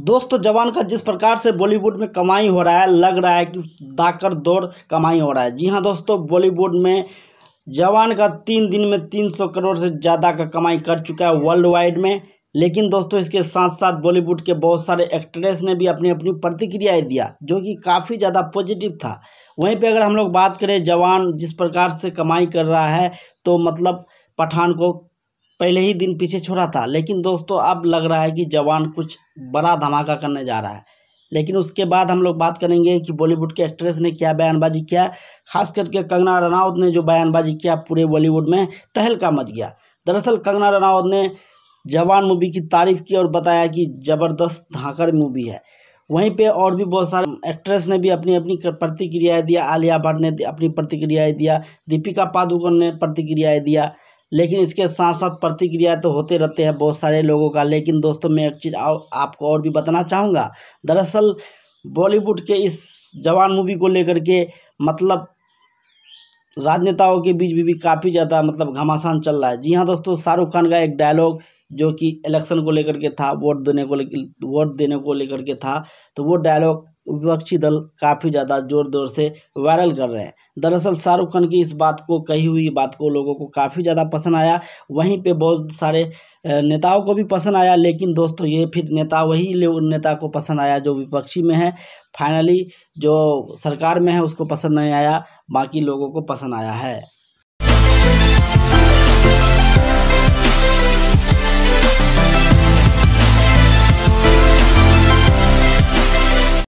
दोस्तों जवान का जिस प्रकार से बॉलीवुड में कमाई हो रहा है लग रहा है कि दाकर दौड़ कमाई हो रहा है जी हाँ दोस्तों बॉलीवुड में जवान का तीन दिन में तीन सौ करोड़ से ज़्यादा का कमाई कर चुका है वर्ल्ड वाइड में लेकिन दोस्तों इसके साथ साथ बॉलीवुड के बहुत सारे एक्ट्रेस ने भी अपनी अपनी प्रतिक्रियाएँ दिया जो कि काफ़ी ज़्यादा पॉजिटिव था वहीं पर अगर हम लोग बात करें जवान जिस प्रकार से कमाई कर रहा है तो मतलब पठान को पहले ही दिन पीछे छोड़ा था लेकिन दोस्तों अब लग रहा है कि जवान कुछ बड़ा धमाका करने जा रहा है लेकिन उसके बाद हम लोग बात करेंगे कि बॉलीवुड के एक्ट्रेस ने क्या बयानबाजी किया खास करके कंगना रनावत ने जो बयानबाजी किया पूरे बॉलीवुड में तहलका मच गया दरअसल कंगना रनावत ने जवान मूवी की तारीफ की और बताया कि ज़बरदस्त धाकर मूवी है वहीं पे और भी बहुत सारे एक्ट्रेस ने भी अपनी अपनी प्रतिक्रियाएँ दिया आलिया भट्ट ने अपनी प्रतिक्रियाएँ दिया दीपिका पादुकोण ने प्रतिक्रियाएँ दिया लेकिन इसके साथ साथ प्रतिक्रिया तो होते रहते हैं बहुत सारे लोगों का लेकिन दोस्तों मैं एक चीज़ आपको और भी बताना चाहूँगा दरअसल बॉलीवुड के इस जवान मूवी को लेकर के मतलब राजनेताओं के बीच भी, भी काफ़ी ज़्यादा मतलब घमासान चल रहा है जी हाँ दोस्तों शाहरुख खान का एक डायलॉग जो कि इलेक्शन को लेकर के था वोट देने को वोट देने को लेकर के था तो वो डायलॉग विपक्षी दल काफ़ी ज़्यादा ज़ोर ज़ोर से वायरल कर रहे हैं दरअसल शाहरुख खान की इस बात को कही हुई बात को लोगों को काफ़ी ज़्यादा पसंद आया वहीं पे बहुत सारे नेताओं को भी पसंद आया लेकिन दोस्तों ये फिर नेता वही नेता को पसंद आया जो विपक्षी में है फाइनली जो सरकार में है उसको पसंद नहीं आया बाकी लोगों को पसंद आया है